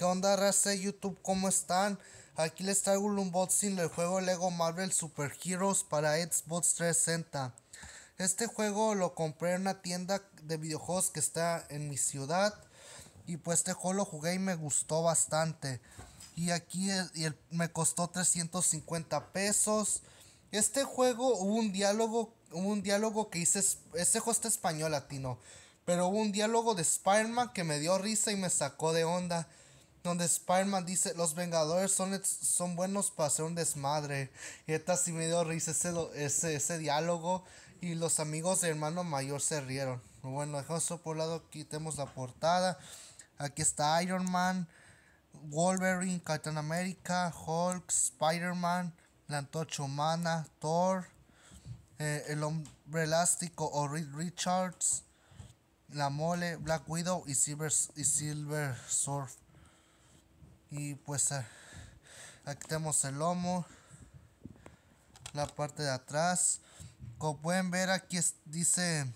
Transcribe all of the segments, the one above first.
¿Qué onda raza YouTube? ¿Cómo están? Aquí les traigo un unboxing del juego Lego Marvel Super Heroes para Xbox 360. Este juego lo compré en una tienda de videojuegos que está en mi ciudad. Y pues este juego lo jugué y me gustó bastante. Y aquí eh, me costó 350 pesos. Este juego hubo un diálogo, hubo un diálogo que hice, este juego está español latino. Pero hubo un diálogo de Spider-Man que me dio risa y me sacó de onda donde Spider-Man dice, los Vengadores son, son buenos para hacer un desmadre. Y esta sí me dio risa ese, diálogo y los amigos de hermano mayor se rieron. Bueno, dejamos eso por lado, quitemos la portada. Aquí está Iron Man, Wolverine, Captain America, Hulk, Spider-Man, la antorcha humana, Thor, eh, el hombre elástico o Richards, la mole, Black Widow y Silver, y Silver Surf y pues ah, aquí tenemos el lomo la parte de atrás como pueden ver aquí dice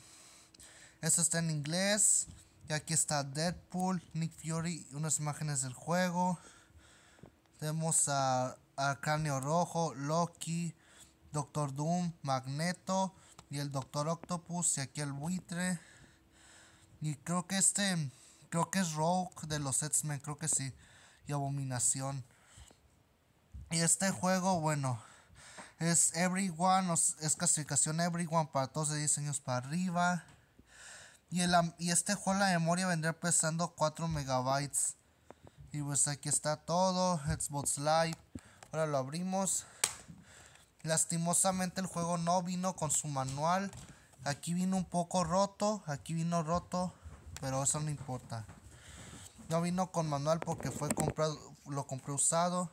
esto está en inglés y aquí está Deadpool, Nick Fury, unas imágenes del juego. Tenemos a, Cráneo Rojo, Loki, Doctor Doom, Magneto y el Doctor Octopus y aquí el buitre. Y creo que este, creo que es Rogue de los X-Men, creo que sí y abominación. Y este juego, bueno, es everyone, es clasificación everyone para todos de diseños para arriba. Y, el, y este juego la memoria vendrá pesando 4 megabytes. Y pues aquí está todo, Xbox Live. Ahora lo abrimos. Lastimosamente el juego no vino con su manual. Aquí vino un poco roto, aquí vino roto, pero eso no importa. No vino con manual porque fue comprado, lo compré usado.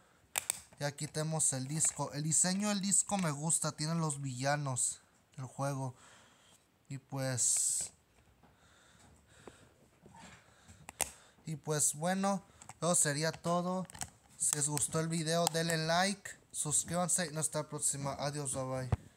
Y aquí tenemos el disco. El diseño del disco me gusta, tiene los villanos del juego. Y pues... Y pues bueno, eso sería todo. Si les gustó el video, denle like, suscríbanse y nos hasta la próxima. Adiós, bye bye.